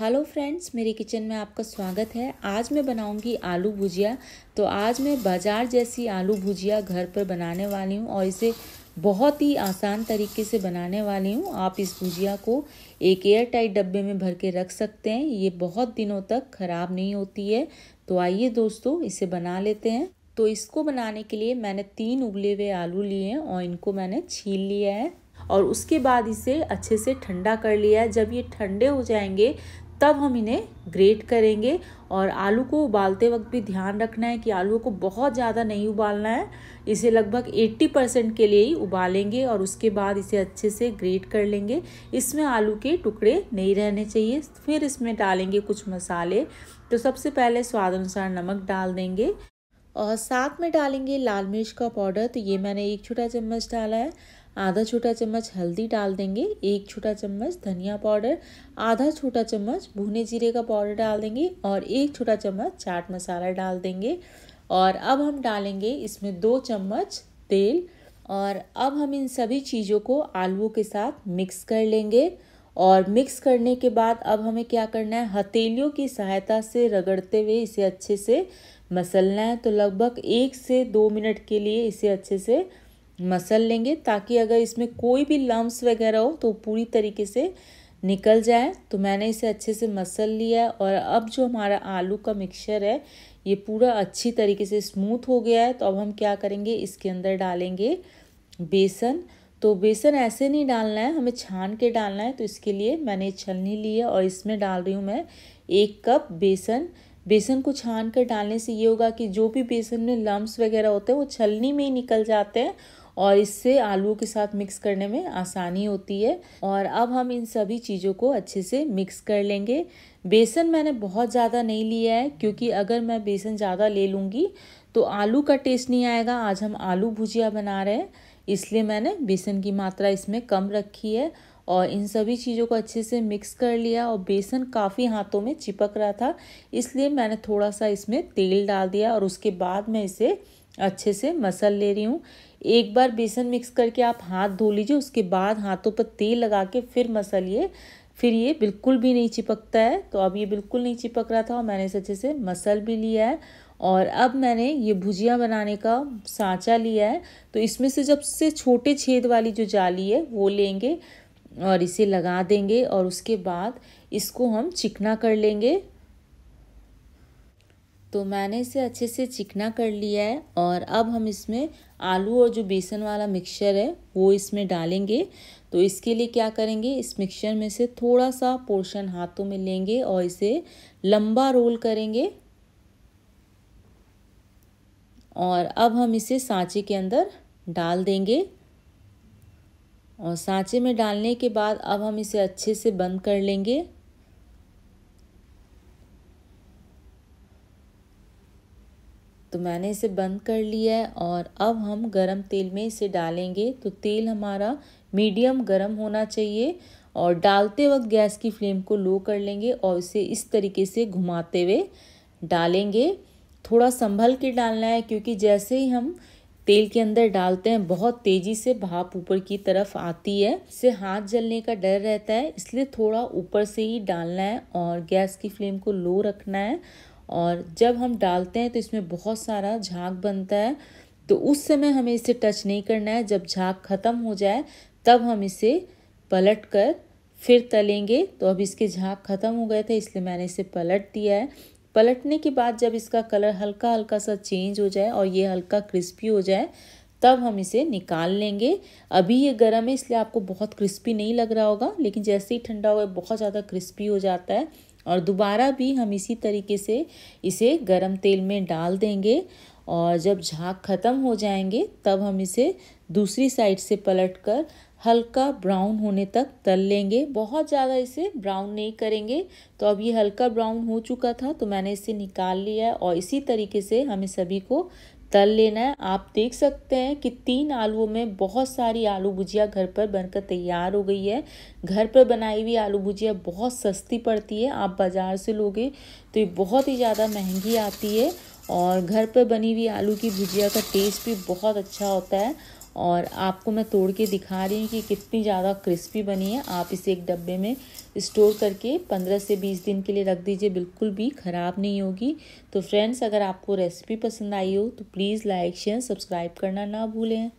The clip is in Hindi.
हेलो फ्रेंड्स मेरी किचन में आपका स्वागत है आज मैं बनाऊंगी आलू भुजिया तो आज मैं बाज़ार जैसी आलू भुजिया घर पर बनाने वाली हूँ और इसे बहुत ही आसान तरीके से बनाने वाली हूँ आप इस भुजिया को एक एयर टाइट डब्बे में भर के रख सकते हैं ये बहुत दिनों तक ख़राब नहीं होती है तो आइए दोस्तों इसे बना लेते हैं तो इसको बनाने के लिए मैंने तीन उबले हुए आलू लिए हैं और इनको मैंने छील लिया है और उसके बाद इसे अच्छे से ठंडा कर लिया है जब ये ठंडे हो जाएंगे तब हम इन्हें ग्रेट करेंगे और आलू को उबालते वक्त भी ध्यान रखना है कि आलू को बहुत ज़्यादा नहीं उबालना है इसे लगभग 80 परसेंट के लिए ही उबालेंगे और उसके बाद इसे अच्छे से ग्रेट कर लेंगे इसमें आलू के टुकड़े नहीं रहने चाहिए फिर इसमें डालेंगे कुछ मसाले तो सबसे पहले स्वाद अनुसार नमक डाल देंगे और साथ में डालेंगे लाल मिर्च का पाउडर तो ये मैंने एक छोटा चम्मच डाला है आधा छोटा चम्मच हल्दी डाल देंगे एक छोटा चम्मच धनिया पाउडर आधा छोटा चम्मच भुने जीरे का पाउडर डाल देंगे और एक छोटा चम्मच चाट मसाला डाल देंगे और अब हम डालेंगे इसमें दो चम्मच तेल और अब हम इन सभी चीज़ों को आलूओं के साथ मिक्स कर लेंगे और मिक्स करने के बाद अब हमें क्या करना है हथेलियों की सहायता से रगड़ते हुए इसे अच्छे से मसलना है तो लगभग एक से दो मिनट के लिए इसे अच्छे से मसल लेंगे ताकि अगर इसमें कोई भी लम्स वगैरह हो तो पूरी तरीके से निकल जाए तो मैंने इसे अच्छे से मसल लिया और अब जो हमारा आलू का मिक्सचर है ये पूरा अच्छी तरीके से स्मूथ हो गया है तो अब हम क्या करेंगे इसके अंदर डालेंगे बेसन तो बेसन ऐसे नहीं डालना है हमें छान के डालना है तो इसके लिए मैंने छलनी ली है और इसमें डाल रही हूँ मैं एक कप बेसन बेसन को छान कर डालने से ये होगा कि जो भी बेसन में लम्ब्स वगैरह होते हैं वो छलनी में ही निकल जाते हैं और इससे आलू के साथ मिक्स करने में आसानी होती है और अब हम इन सभी चीज़ों को अच्छे से मिक्स कर लेंगे बेसन मैंने बहुत ज़्यादा नहीं लिया है क्योंकि अगर मैं बेसन ज़्यादा ले लूँगी तो आलू का टेस्ट नहीं आएगा आज हम आलू भुजिया बना रहे हैं इसलिए मैंने बेसन की मात्रा इसमें कम रखी है और इन सभी चीज़ों को अच्छे से मिक्स कर लिया और बेसन काफ़ी हाथों में चिपक रहा था इसलिए मैंने थोड़ा सा इसमें तेल डाल दिया और उसके बाद मैं इसे अच्छे से मसल ले रही हूँ एक बार बेसन मिक्स करके आप हाथ धो लीजिए उसके बाद हाथों पर तेल लगा के फिर मसलिए फिर ये बिल्कुल भी नहीं चिपकता है तो अब ये बिल्कुल नहीं चिपक रहा था और मैंने इसे अच्छे से मसल भी लिया है और अब मैंने ये भुजिया बनाने का सांचा लिया है तो इसमें से जब से छोटे छेद वाली जो जाली है वो लेंगे और इसे लगा देंगे और उसके बाद इसको हम चिकना कर लेंगे तो मैंने इसे अच्छे से चिकना कर लिया है और अब हम इसमें आलू और जो बेसन वाला मिक्सचर है वो इसमें डालेंगे तो इसके लिए क्या करेंगे इस मिक्सचर में से थोड़ा सा पोर्शन हाथों में लेंगे और इसे लंबा रोल करेंगे और अब हम इसे सांचे के अंदर डाल देंगे और सांचे में डालने के बाद अब हम इसे अच्छे से बंद कर लेंगे तो मैंने इसे बंद कर लिया है और अब हम गरम तेल में इसे डालेंगे तो तेल हमारा मीडियम गरम होना चाहिए और डालते वक्त गैस की फ्लेम को लो कर लेंगे और इसे इस तरीके से घुमाते हुए डालेंगे थोड़ा संभल के डालना है क्योंकि जैसे ही हम तेल के अंदर डालते हैं बहुत तेज़ी से भाप ऊपर की तरफ आती है इससे हाथ जलने का डर रहता है इसलिए थोड़ा ऊपर से ही डालना है और गैस की फ्लेम को लो रखना है और जब हम डालते हैं तो इसमें बहुत सारा झाग बनता है तो उस समय हमें इसे टच नहीं करना है जब झाग ख़त्म हो जाए तब हम इसे पलट कर फिर तलेंगे तो अब इसके झाग ख़त्म हो गए थे इसलिए मैंने इसे पलट दिया है पलटने के बाद जब इसका कलर हल्का हल्का सा चेंज हो जाए और ये हल्का क्रिस्पी हो जाए तब हम इसे निकाल लेंगे अभी ये गर्म है इसलिए आपको बहुत क्रिस्पी नहीं लग रहा होगा लेकिन जैसे ही ठंडा हुआ बहुत ज़्यादा क्रिस्पी हो जाता है और दोबारा भी हम इसी तरीके से इसे गरम तेल में डाल देंगे और जब झाग ख़त्म हो जाएंगे तब हम इसे दूसरी साइड से पलट कर हल्का ब्राउन होने तक तल लेंगे बहुत ज़्यादा इसे ब्राउन नहीं करेंगे तो अब ये हल्का ब्राउन हो चुका था तो मैंने इसे निकाल लिया और इसी तरीके से हमें सभी को तल लेना है आप देख सकते हैं कि तीन आलूओं में बहुत सारी आलू भुजिया घर पर बनकर तैयार हो गई है घर पर बनाई हुई आलू भुजिया बहुत सस्ती पड़ती है आप बाज़ार से लोगे तो ये बहुत ही ज़्यादा महंगी आती है और घर पर बनी हुई आलू की भुजिया का टेस्ट भी बहुत अच्छा होता है और आपको मैं तोड़ के दिखा रही हूँ कि कितनी ज़्यादा क्रिस्पी बनी है आप इसे एक डब्बे में स्टोर करके 15 से 20 दिन के लिए रख दीजिए बिल्कुल भी ख़राब नहीं होगी तो फ्रेंड्स अगर आपको रेसिपी पसंद आई हो तो प्लीज़ लाइक शेयर सब्सक्राइब करना ना भूलें